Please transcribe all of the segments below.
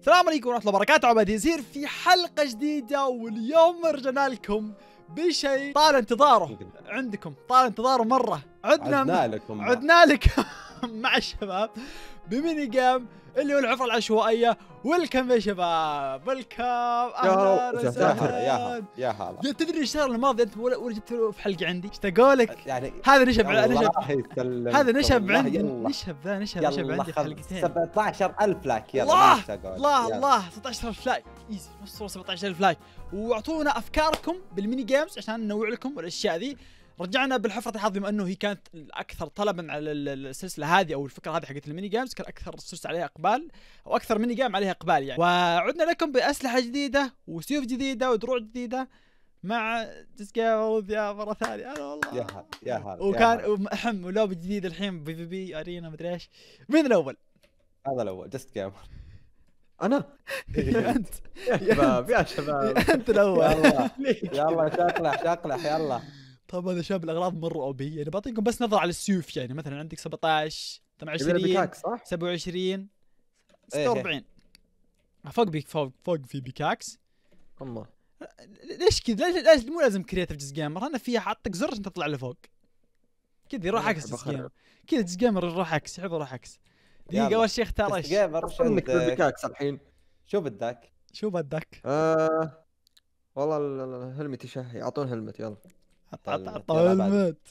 السلام عليكم ورحمة الله وبركاته عباد يزير في حلقة جديدة واليوم رجعنا لكم بشيء طال انتظاره عندكم طال انتظاره مرة عدنا عدنا لكم عدنا لكم مع الشباب بميني جيم اللي هو العفره العشوائيه ويلكم يا شباب ويلكم اهلا وسهلا يا هلا يا هلا تدري الشهر الماضي انت ولا جبت في حلقه عندي ايش لك يعني هذا نشب هذا نشب عندي نشب ذا نشب نشب عندي حلقتين 17000 لايك يلا الله الله الله 17000 لايك ايزي نص 17000 لايك واعطونا افكاركم بالميني جيمز عشان ننوع لكم الاشياء ذي رجعنا بالحفره الحظ بما انه هي كانت الاكثر طلبا على السلسله هذه او الفكره هذه حقت الميني جيمز كان اكثر سلسله عليها اقبال او اكثر ميني جيم عليها اقبال يعني وعدنا لكم باسلحه جديده وسيوف جديده ودروع جديده مع ديسكفرز يا مره ثانيه انا والله يا هلا يا هلا وكان احم ولوب جديد الحين بي في بي ارينا مدري ايش مين الاول؟ هذا الاول جست انا يا انت يا شباب يا شباب انت الاول يلا يلا شاقلح شاقلح يلا طيب هذا شاب الاغراض مره او بي يعني بعطيكم بس نظره على السيوف يعني مثلا عندك 17 28 27 46 إيه. إيه. فوق بيك فوق فوق في بيكاكس الله ليش كذا ليش مو لازم كريتف جيس جيمر انا فيها حطك زر عشان تطلع لفوق كذا يروح إيه، عكس جيمر كذا جيس جيمر يروح عكس يحب يروح عكس دقيقه اول شيء اختار ايش؟ جيمر انك بالبيكاكس الحين شو بدك؟ شو بدك؟ آه والله هلمتي شهي اعطون هلمت يلا عطى المات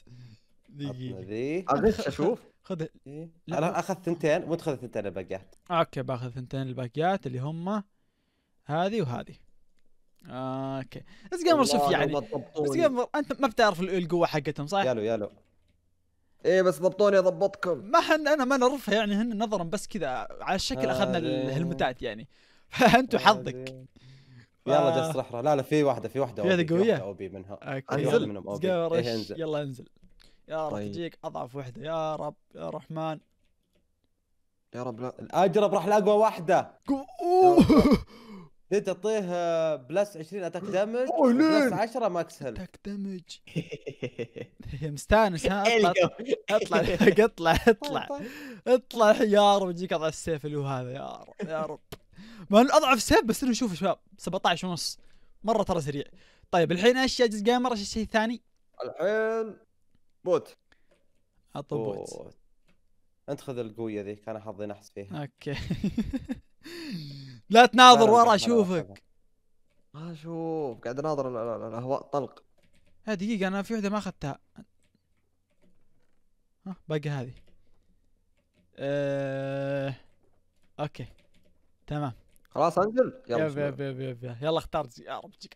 دقيقة اغش اشوف خذ إيه؟ انا اخذت ثنتين وانت اخذت ثنتين الباقيات اوكي باخذ ثنتين الباقيات اللي هم هذه وهذه اوكي بس قمر شوف يعني بس قمر انت ما بتعرف القوه حقتهم صح؟ يالو يالو ايه بس ضبطوني اضبطكم ما حنا انا ما نعرفها يعني هن نظرا بس كذا على الشكل اخذنا الهلمتات يعني فانتوا حظك يلا جالس رحرة لا لا في واحده في واحده في هذه قويه او بي منها انزل أوبي. إيه انزل يلا انزل يا رب طيب. تجيك اضعف وحده يا رب يا رحمن يا رب لا الاجرب راح لاقوى واحده انت تعطيه آه، بلس 20 اتاك دمج بلس 10 ماكس هيل اتاك دمج مستانس ها إيه، اطلع اطلع اطلع طيب، اطلع طيب. اطلع يا رب يجيك اضعف السيف اللي هو هذا يا رب يا رب ما اضعف سيف بس انه شوف شباب 17 ونص مره ترى سريع طيب الحين ايش يا جز جيمر ايش الشيء الثاني؟ الحين بوت حط بوت انت خذ القوية ذي كان حظي نحس فيها اوكي لا تناظر ورا اشوفك ما اشوف قاعد اناظر الاهواء طلق ها دقيقة انا في وحدة ما اخذتها ها باقي هذه اوكي تمام خلاص انزل يلا يب يب يب يب يب يلا اختار يا رب تجيك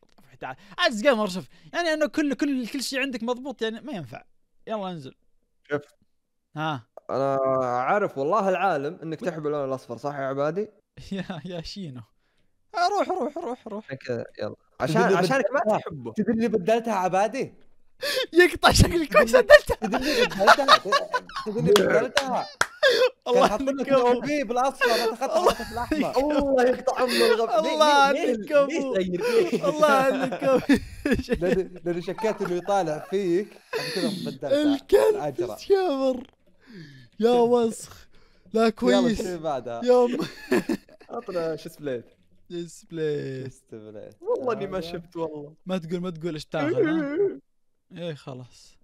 عز جيمر شوف يعني انه كل كل كل شيء عندك مضبوط يعني ما ينفع يلا انزل شوف ها انا عارف والله العالم انك تحب اللون الاصفر صح يا عبادي؟ يا يا شينو آه، روح روح روح روح كذا يلا عشان عشانك ما آه. تحبه تدري اللي بدلتها عبادي؟ يقطع شكلك كويس بدلتها تدري اللي بدلتها تدري اللي بدلتها الله يحطلك اوبي بالاصفر اخذت الاحمر الله يقطع عمر الغبي الله عنك الله عنك لاني شكيت انه يطالع فيك الكلب الشامر يا وسخ لا كويس يوم اطلع شو اسمه ديسبلاي والله اني ما آه. شفت والله ما تقول ما تقول ايش تاخذ ايه خلاص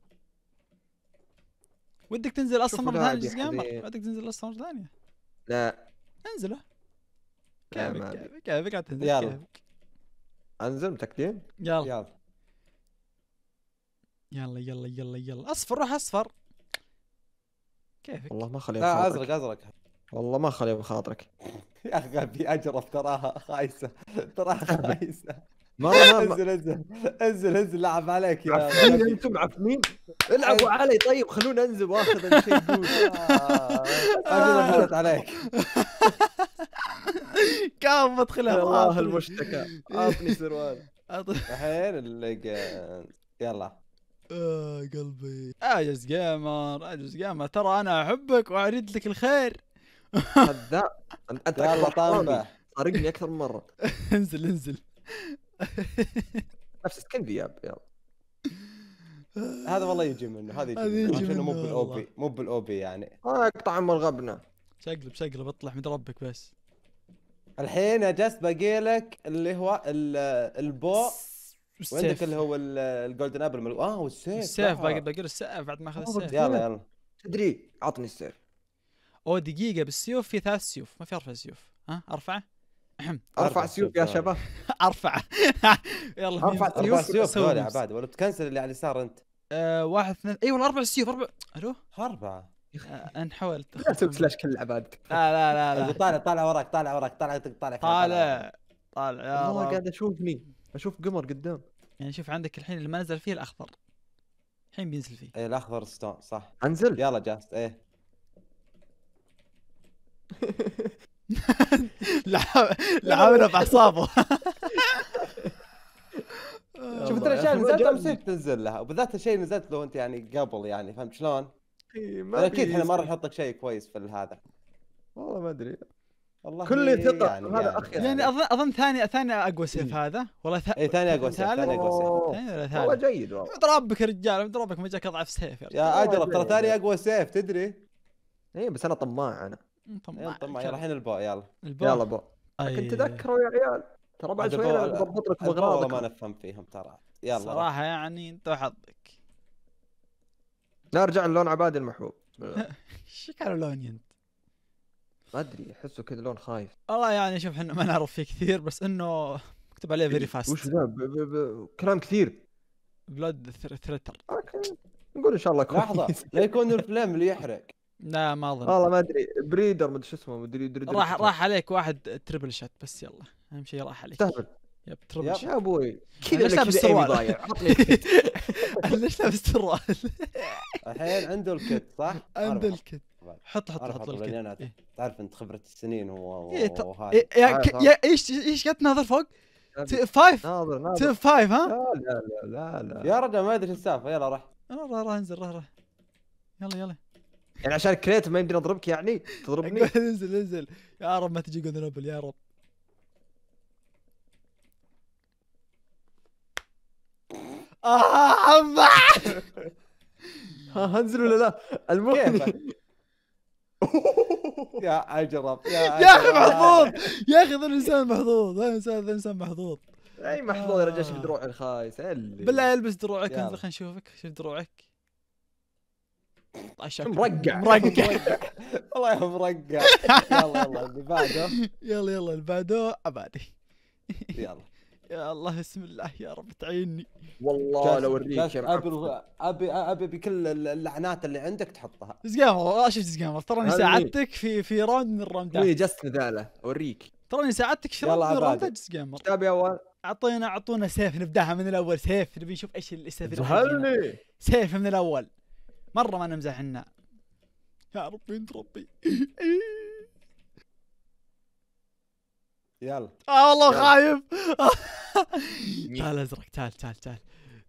ودك تنزل اصلا مره ثانيه جزء جيمر ودك تنزل اصلا مره ثانيه لا انزله كيفك كيفك كيفك تنزل يلا انزل متاكدين يلا يلا يلا يلا يلا يلا اصفر روح اصفر كيفك والله ما خلي لا ازرق ازرق والله ما خلي بخاطرك يا غبي اجرف تراها خايسه تراها خايسه ما انزل انزل انزل انزل لعب عليك يا عفين انتم عفنين العبوا إيه. علي طيب خلونا انزل واخذ الشيء انا غلط عليك كم مدخل الله المشتكى اعطني سروال الحين اللقى يلا آه قلبي اجز جيمر اجز جيمر ترى انا احبك واريد لك الخير هذا انت يلا طامبه طارقني اكثر من مره انزل انزل نفس سكن ذياب يلا هذا والله يجي منه هذا يجي منه عشان مو بالاوبي مو بالاوبي يعني انا آه، اقطع عمر غبنا شقلب شقلب اطلع من ربك بس الحين جاست باقي لك اللي هو البو وعندك اللي هو الجولدن ابل ملو... اه والسيف السيف آه. باقي باقي السيف بعد ما اخذ آه، السيف يلا يلا تدري عطني السيف او دقيقه بالسيوف في ثلاث سيوف ما في ارفع سيوف ها ارفعه ارفع سيوف يا شباب ارفع يلا ارفع سيوف سيوف يا عباد ولا بتكنسل اللي على اليسار انت آه، واحد اثنين اي والله اربع سيوف اربع الو اربعه آه، انا حاولت لا سلاش كل العباد لا لا لا لا طالع طالع وراك طالع وراك طالع طالع طالع طالع يا والله قاعد اشوفني اشوف قمر قدام يعني شوف عندك الحين اللي ما نزل فيه الاخضر الحين بينزل فيه اي الاخضر ستون صح انزل يلا جاست ايه لعبنا باعصابه آه، شوف ترى الاشياء نزلت امسك تنزل لها وبالذات الشيء نزلت له انت يعني قبل يعني فهمت شلون؟ اكيد احنا ما راح نحط لك شيء كويس في هذا والله ما ادري والله كل يعني ثقه يعني هذا يعني. اخي يعني, يعني اظن اظن ثاني ثاني اقوى سيف هذا والله ث... اي ثاني اقوى سيف ثاني اقوى سيف والله جيد والله ربك يا رجال مد ربك ما جاك اضعف سيف يا اجرب ترى ثاني اقوى سيف تدري اي بس انا طماع انا نطمع انطم يلا الحين البو يلا البو يلا بو لكن تذكروا يا عيال ترى بعد شوي ضبط لك بغراضك ما نفهم فيهم ترى يلا صراحة يعني انت وحظك نرجع للون عباد المحبوب ايش كان لوني انت ما ادري احسه كذا لون خايف والله يعني شوف احنا ما نعرف فيه كثير بس انه مكتوب عليه فيري فاست وش ذا كلام كثير بلود ثريتر نقول ان شاء الله كويس لحظه لا يكون الفلام اللي يحرق لا ما اظن والله ما ادري بريدر ما ادري شو اسمه ما ادري راح راح عليك واحد تربل شات بس يلا اهم شيء راح عليك استهبل يب تربل يا ابوي كذا ليش لابس سروال ضايع ليش لابس سروال الحين عنده الكت صح؟ عنده الكت حط حط حط الكت إيه. تعرف انت خبره السنين إيه، إيه، ايش ايش قد ناظر فوق؟ تيب فايف ناظر ناظر تيب فايف ها؟ لا لا لا لا يا رجل ما ادري ايش السالفه يلا راح راح راح انزل راح راح يلا يلا يعني عشان كريت ما يمدينا اضربك يعني تضربني انزل انزل يا رب ما تجي جوندنوبل يا رب اه ها انزل ولا لا؟ المهم يا اجرب يا اخي محظوظ يا اخي ذا الانسان محظوظ ذا الانسان ذا الانسان محظوظ اي محظوظ يا رجال شوف دروعي الخايس بالله البس دروعك خلينا نشوفك شوف دروعك طشك مرقع مرقع والله يا مرقع يلا يلا اللي بعده يلا يلا اللي بعده عبادي يلا يا الله بسم الله يا رب تعيني والله لو اوريك ابي ابي ابي بكل اللعنات اللي عندك تحطها والله شفت زقامر تراني ساعدتك في في راوند من الراوندات اي جست نذاله اوريك تراني ساعدتك في راوند من الراوندات زقامر تابي اول اعطينا اعطونا سيف نبداها من الاول سيف نبي نشوف ايش السيف سيف من الاول مره ما نمزح احنا يا ربي انت ربي يلا اه والله خايف تعال ازرق تعال تعال تعال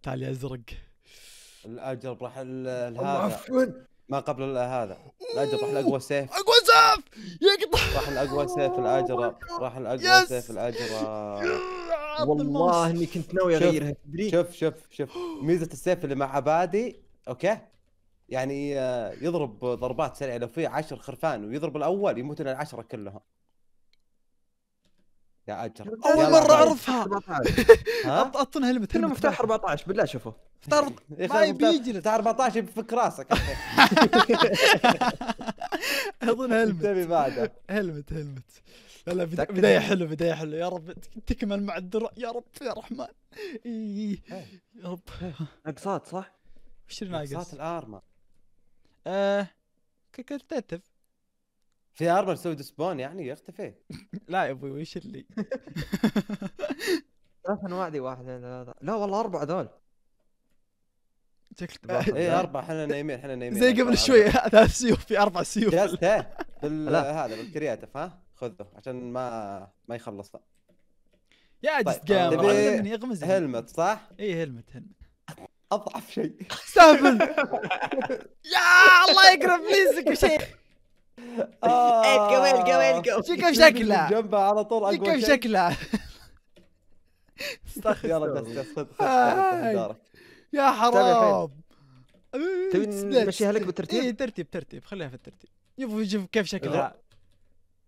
تعال يا ازرق الاجر راح هذا ما قبل هذا الاجر راح لاقوى سيف اقوى سيف يقطع راح لاقوى سيف الاجر راح لاقوى سيف الاجر والله اني كنت ناوي اغيرها تدري شوف شوف شوف ميزه السيف اللي مع عبادي اوكي يعني آه، يضرب ضربات سريعه لو في عشر خرفان ويضرب الاول يموتون العشره كلهم يا اجر اول مره طيب. اعرفها اعطنا هلمت كله مفتاح 14 بالله شوفوا افترض ما يبي مفتاح 14 يفك راسك اظن هلمت تبي بعده هلمت هلمت لا لا بداية حلوة بداية حلوة يا رب تكمل مع الدرع يا رب يا رحمن يا رب نقصات صح؟ وش اللي ناقص؟ نقصات الارمر آه ككتتف في اربع يسوي سبون يعني يختفي لا يا ابوي وش اللي ثلاث انواع دي واحد اثنين ثلاثة لا والله اربع ذول شكلك اي اربع احنا نايمين احنا نايمين زي قبل شوي ثلاث سيوف في اربع سيوف جلسته إيه، بال هذا بالكرياتيف ها خذه عشان ما ما يخلص يا طيب، جست جيمر هلمت صح؟ اي هلمت هلمت اضعف شيء سافل يا الله يقرب بليزك شيخ القو القو القو شوف كيف شكلها جنبها على طول اقوى كيف شكلها استغفر يلا يا حرام تبي تمشيها لك بالترتيب؟ اي ترتيب ترتيب خليها في الترتيب يبغى يشوف كيف شكلها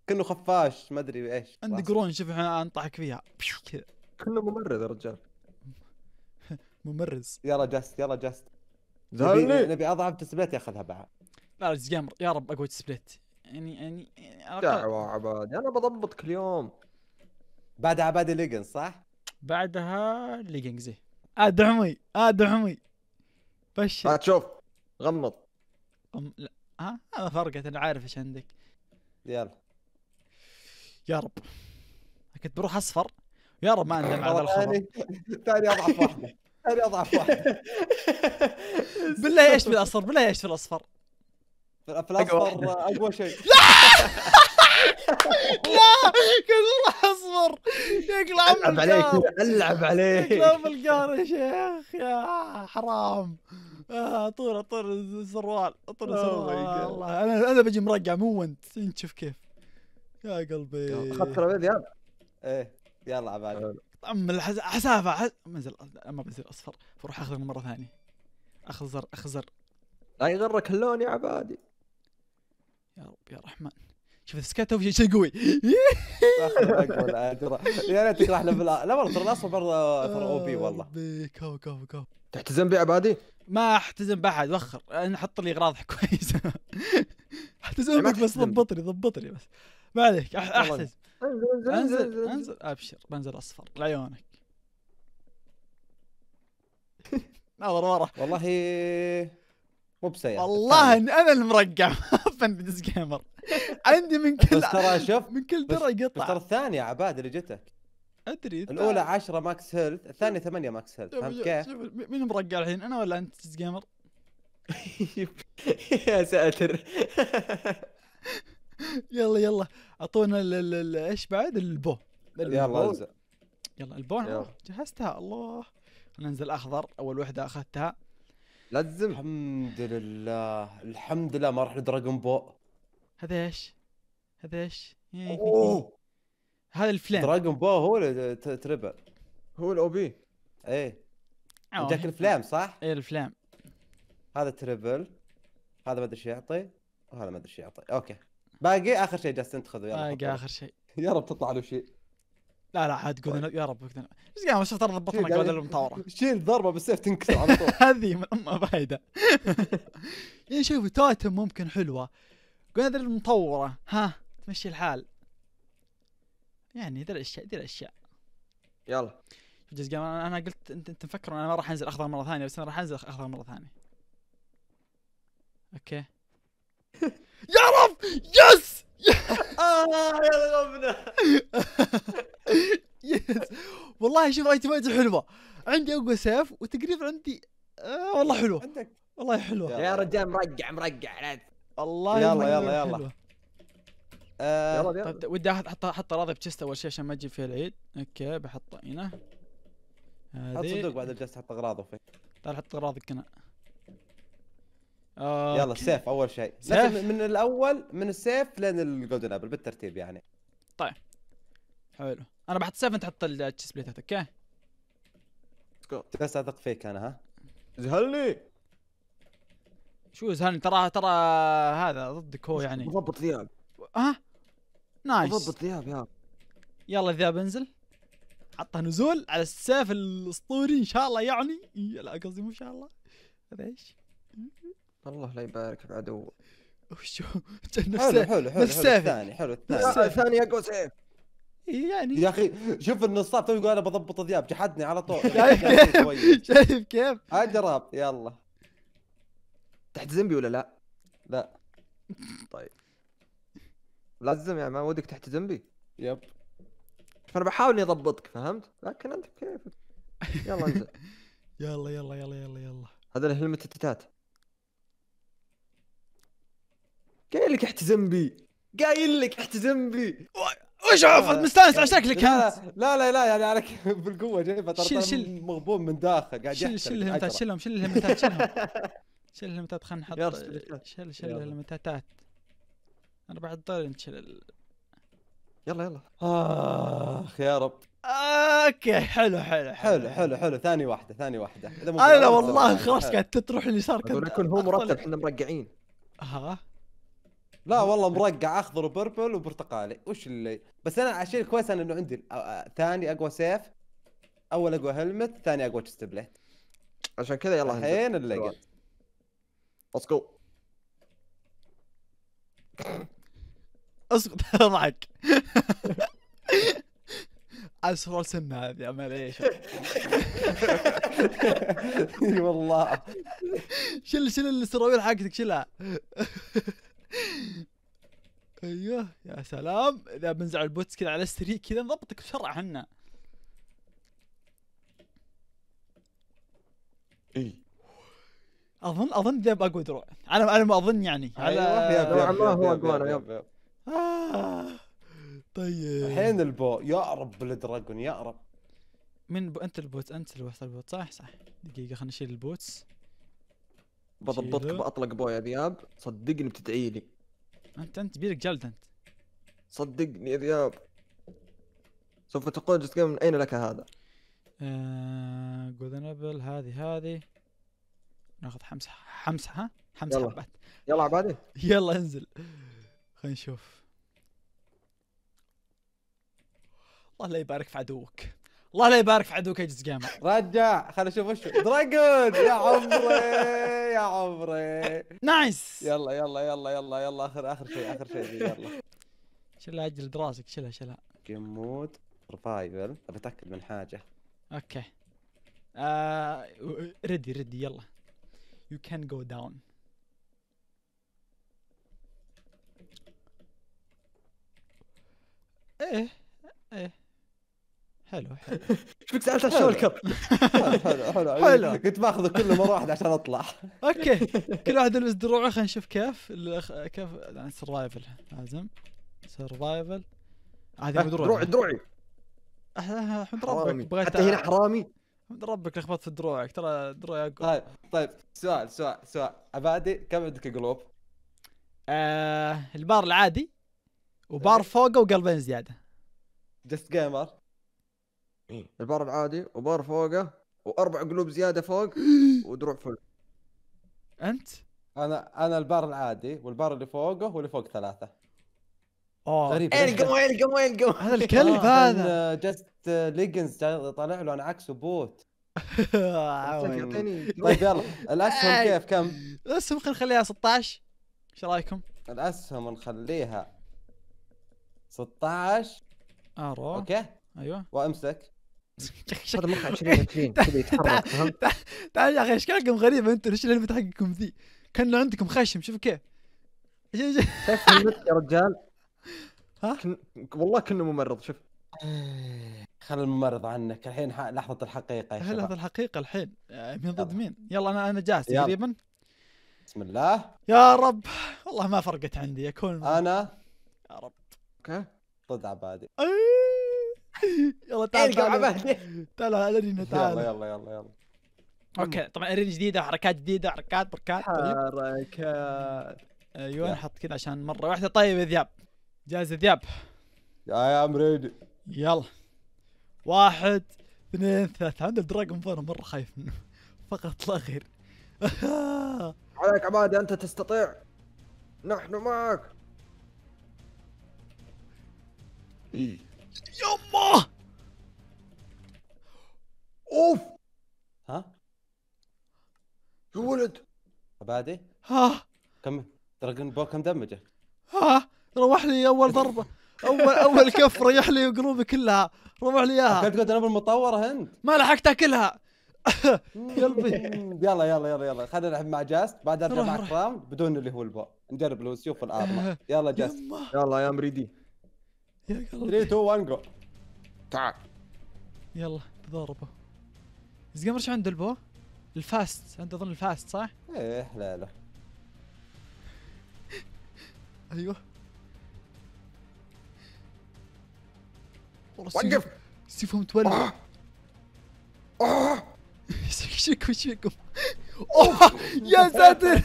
كانه خفاش ما ادري ايش عندي قرون شوف انطحك فيها كذا كانه ممرض يا رجال ممرز يلا جست يلا جست نبي, نبي اضعف تسبيت ياخذها بعد لا جيمر يا رب اقوى تسبيت يعني يعني دعوة عباد انا بضبط كل يوم بعد عبادي ليجنز صح؟ بعدها ليجن زي ادعمي ادعمي عمي بشر آه، شوف غمض أم... لا ها هذا فرقت انا عارف ايش عندك يلا يا رب كنت بروح اصفر يا رب ما اندم على الخبر ثاني اضعف واحده انا اضعف واحد بالله ايش بالاصفر بالله ايش في الاصفر في الاصفر اقوى شيء لا لا كنت راح اصفر يقلع العب عليك العب عليك يقلع القهر يا شيخ يا حرام طول طول السروال طول السروال انا انا بجي مرقع مو انت انت شوف كيف يا قلبي اخذت ثلاث ذياب ايه يلا عبالي أه. ام الحسافه حس... منزل اما بنزل اصفر فروح اخضر مره ثانيه اخزر اخزر لا يغرك اللون يا عبادي يا رب يا رحمن شوف السكات شيء شيء قوي يا ريتك راح لا والله ترى الاصفر برضه ترى او بي والله كفو كفو كفو تحتزم بي عبادي؟ ما احتزم باحد وخر انا حط لي اغراض كويسه احتزم بك بس ضبطني ضبطني بس ما عليك احتز انزل انزل انزل ابشر بنزل اصفر لعيونك ناظر ورا والله مو بسيء والله اني انا المرقع فن جيمر عندي من كل بس ترى شوف من كل درع قطع ترى الثانيه عباد اللي جتك ادري الاولى 10 ماكس هيلث الثانيه 8 ماكس هيلث فهمت كيف؟ مين مرقع الحين انا ولا انت جيمر؟ يا ساتر يلا يلا اعطونا ايش بعد البو يلا انزل يلا البو آه، جهزتها الله ننزل اخضر اول وحده اخذتها لازم الحمد لله الحمد لله ما راح دراجون بو هذا ايش؟ هذا ايش؟ هذا الفلين دراجون بو هو تريبل هو الاو بي ايه جاك الفلام صح؟ ايه الفلام هذا تريبل هذا ما ادري ايش يعطي وهذا ما ادري ايش يعطي اوكي باقي اخر شيء جالس تاخذه يلا باقي اخر شيء يا رب تطلع له شيء لا لا عاد قول طيب. يا رب ايش قام شفت ضبطنا قاعد يعني المطاوره شيل ضربه بالسيف تنكسر على طول هذه من امها يعني يا شوفي توتم ممكن حلوه قلنا المطوره ها تمشي الحال يعني ذي الاشياء ذي الاشياء يلا انا قلت انت انت مفكر انا ما راح انزل اخضر مره ثانيه بس انا راح انزل اخضر مره ثانيه اوكي يا رب يس يا ربنا يس والله شوف تي حلوه عندي اقوى سيف وتقريبا عندي آه والله حلوه عندك والله حلوه يا رجال مرقع مرقع لا يلا يلا آه، يلا يلا يلا طيب، ودي احط احط راضي بتشست اول شيء عشان ما اجيب فيها العيد اوكي بحطه هنا هذه حط صندوق بعد الجلسه حط اغراضه فيه تعال حط اغراضك هنا آه، أوكي. يلا السيف اول شيء سيف من الاول من السيف لين الجولدن ابل بالترتيب يعني طيب حلو انا بحط سيف انت حط التشسبليتات اوكي بس اثق فيك انا ها زهلني شو زهلني ترى ترى هذا ضدك هو يعني مضبط ثياب ها نايس مضبط ثياب يا يلا ذياب انزل حطها نزول على السيف الاسطوري ان شاء الله يعني لا قصدي مو ان شاء الله هذا ايش الله لا يبارك بعدو وشو حلو حلو حلو الثاني حلو الثاني الثاني اقوى سيف يعني يا اخي شوف النصاب تو يقول انا بضبط ذياب جحدني على طول شايف كيف؟ اجرب يلا تحت زنبي ولا لا؟ لا طيب لازم يعني ما ودك تحت زنبي يب فانا بحاول اني اضبطك فهمت؟ لكن انت كيفك يلا انزل يلا يلا يلا يلا يلا هذا هلمة التتات قايل لك احتزم بي قايل لك احتزم بي وش آه. مستانس على شكلك هذا لا لا, لا يعني عليك بالقوه جايبه شيل شيل مغبون من داخل قاعد شيل شيل الهمتات شيلهم شيل الهمتات شيلهم شيل الهمتات خلينا نحط شيل شيل الهمتات انا بعد ضروري نشيل يلا يلا اخ يا رب اوكي حلو حلو حلو حلو حلو ثاني واحده ثاني واحده انا والله خلاص قاعد تروح اليسار كنت يكون هو مرتب احنا مرقعين ها لا والله مرقع اخضر وبربل وبرتقالي وش اللي بس انا الشيء الكويس انا انه عندي ثاني اقوى سيف اول اقوى هلمت ثاني اقوى تشست بليت عشان كذا يلا الحين اللي ليتس جو اسكت اضحك اسرع سنة هذه عمال ايش اي والله شيل شيل السراويل حقتك شيلها ايوه يا سلام اذا بنزع البوتس كذا على السريع كذا نضبطك بسرعه حنا اي اظن اظن ذيب اقوى دروع انا انا ما اظن يعني أيوه، على نوعا ما هو اقوى يب آه. طيب الحين البو يا رب الدراجون يا رب من ب... انت البوت انت اللي وصل البوت صح صح دقيقه خلينا نشيل البوتس بضبطك باطلق يا ذياب صدقني بتدعي لي انت انت بيرك جلد انت صدقني يا ذياب سوف تقول جست من اين لك هذا؟ آه... جوذنبل هذه هذه ناخذ حمسه حمسه ها؟ حمسه يلا. حبات يلا عبادي يلا انزل خلينا نشوف الله لا يبارك في عدوك الله لا يبارك في عدوك يا جزقامه رجع خلينا نشوف وش دراجون يا عمري يا عمري نايس يلا يلا يلا يلا يلا اخر اخر شيء اخر شيء يلا شلها اجل دراسك شيلها شيلها جيم مود ريفايفل بتاكد من حاجه اوكي آه ريدي ريدي يلا يو كان جو داون ايه ايه حلو حلو ايش سالت على الشول حلو حلو حلو كنت باخذه كله مره واحده عشان اطلع اوكي كل واحد يلبس دروعه خلينا نشوف كيف كيف سرفايفل لازم سرفايفل هذه دروعي دروعي دروعي احمد ربك بغيت حتى هنا حرامي احمد ربك لخبطت في دروعك ترى دروعي اقوى طيب طيب سؤال سؤال سؤال عبادي كم عندك قلوب؟ آه، البار العادي وبار إيه. فوقه وقلبين زياده جست جيمر إيه؟ البار العادي وبار فوقه واربع قلوب زياده فوق ودروع فل انت؟ انا انا البار العادي والبار اللي فوقه واللي فوق ثلاثه اوه غريب القم القم القم هذا الكلب آه، هذا جست ليجنز طالع له انا عكسه بوت طيب يلا الاسهم كيف كم؟ الاسهم خلينا نخليها 16 ايش رايكم؟ الاسهم نخليها 16 اروح آه، اوكي ايوه وامسك هذا مخ 2020 كذا يتحرك فهمت؟ تعال يا اخي اشكالكم غريبه انتم ليش اللمة حقكم ذي؟ كان عندكم خشم شوف كيف شايف يا رجال ها؟ والله كنا ممرض شوف إيه، خل الممرض عنك الحين لحظة الحقيقة يا لحظة الحقيقة الحين آه، مين ضد مين؟ يلا انا انا جاهز تقريبا بسم الله يا رب والله ما فرقت عندي اكون انا يا رب اوكي ضد عبادي أيه. يلا تعال تعال تعال ارينا تعال يلا يلا يلا يلا اوكي طبعا ارينا جديده حركات جديده حركات بركات طيب. حركات ايوه نحط كذا عشان مره واحده طيب يا ذياب جاهز يا ذياب يا ام ريدي يلا واحد اثنين ثلاثة عندنا دراجون فور مرة خايف منه فقط لا غير عليك عبادي أنت تستطيع نحن معك إيه. يما اوف ها يا ولد عبادي ها كم دراجون بول كم دمجه ها روح لي اول ضربه اول اول كف ريح لي قلوبي كلها روح لي اياها قلت انا بالمطوره انت ما لحقت اكلها قلبي يلا يلا يلا يلا خلينا نلعب مع جاست بعد ارجع مع كرام بدون اللي هو البو نجرب لو الارمه يلا جاست يلا يا مريدي يا قلبي 3 2 1 جو تعال يلا تضاربوا زقمر ايش عنده البو؟ الفاست عنده اظن الفاست صح؟ ايه لا لا ايوه وقف سيفه متولع ايش فيكم ايش فيكم؟ اوه يا ساتر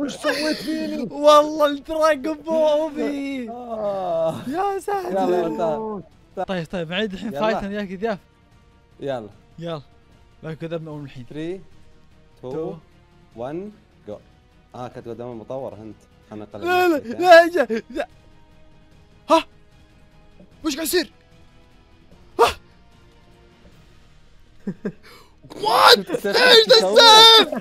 وش سويت فيني؟ والله الدراج بوبي آه. يا ساتر طيب طيب عيد الحين فايتنا يا ذياف يلا يلا لا كذبنا اول الحين 3 2 1 جو اه كنت قدام المطور انت انا نقلب لا لا لا لا ها وش قاعد يصير؟ ها وات ايش ذا السيف؟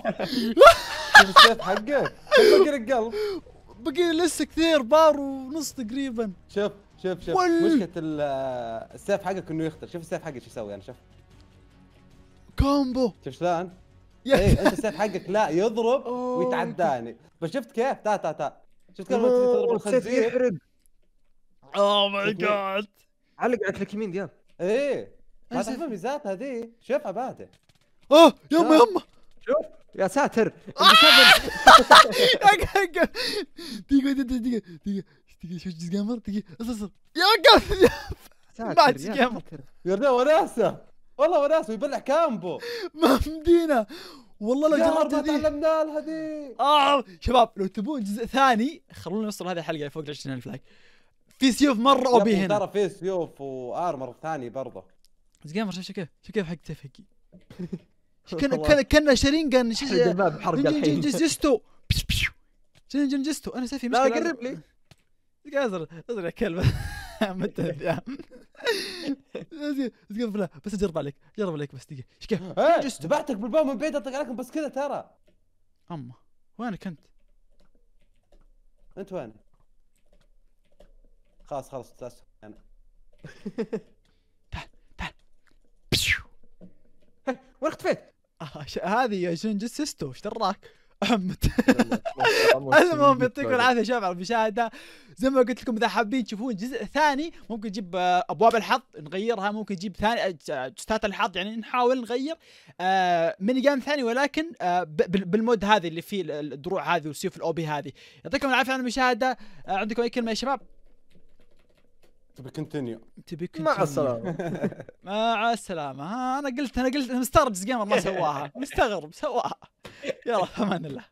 السيف حقك كم بقي القلب؟ بقي لسه كثير بار ونص تقريبا شوف شوف شوف مشكله السيف حقك انه يخطر شوف السيف حقك شو يسوي انا يعني شوف كومبو شوف شلون؟ ايه انت السيف حقك لا يضرب ويتعداني بس شفت كيف؟ تا تا تا شفت كيف تضرب الخنزير يحرق اوه ماي جاد علق على لك يمين ديال ايه ما تعرف ميزات هذه شوفها باتة اه يما يما شوف يا ساتر دقيقة دقيقة دقيقة دقيقة دقيقة شو جيمر دقيقة اصبر يا وقف ما جيمر يا ذا وناسة والله وناسة يبلع كامبو ما مدينا والله لو جربت هذي تعلمنا لها ذي اه شباب لو تبون جزء ثاني خلونا نوصل هذه الحلقة فوق ال 20000 لايك في سيوف مرة او هنا ترى في سيوف وارمر ثاني برضه جيمر شوف كيف شوف كيف حق تفكي كان كان كان شرينجان حرق الباب حرق الحين جستو شرينجان جستو انا سافي مشكله لا قرب لي ازرع ازرع يا كلب متى لا بس اجرب عليك جرب عليك بس دقيقه ايش كيف؟ إيه، جست تبعتك بالباب من بعيد اطق عليكم بس كذا ترى اما وينك انت؟ انت وين؟ خلاص خلاص تاسف انا يعني. تعال تعال وين اختفيت؟ هذه يا شنجي سيستو ايش دراك؟ المهم يعطيكم العافيه شباب على المشاهده زي ما قلت لكم اذا حابين تشوفون جزء ثاني ممكن نجيب آه، ابواب الحظ نغيرها ممكن نجيب ثاني آه، جثات الحظ يعني نحاول نغير ميني آه، جيم ثاني ولكن بالمود هذه اللي فيه الدروع هذه والسيوف الاوبي هذه يعطيكم العافيه على المشاهده عندكم اي كلمه يا شباب تبي كنتينيو تبي كونتينيو مع السلامة مع السلامة ها انا قلت انا قلت مستغرب جيمر ما سواها مستغرب سواها يلا في امان الله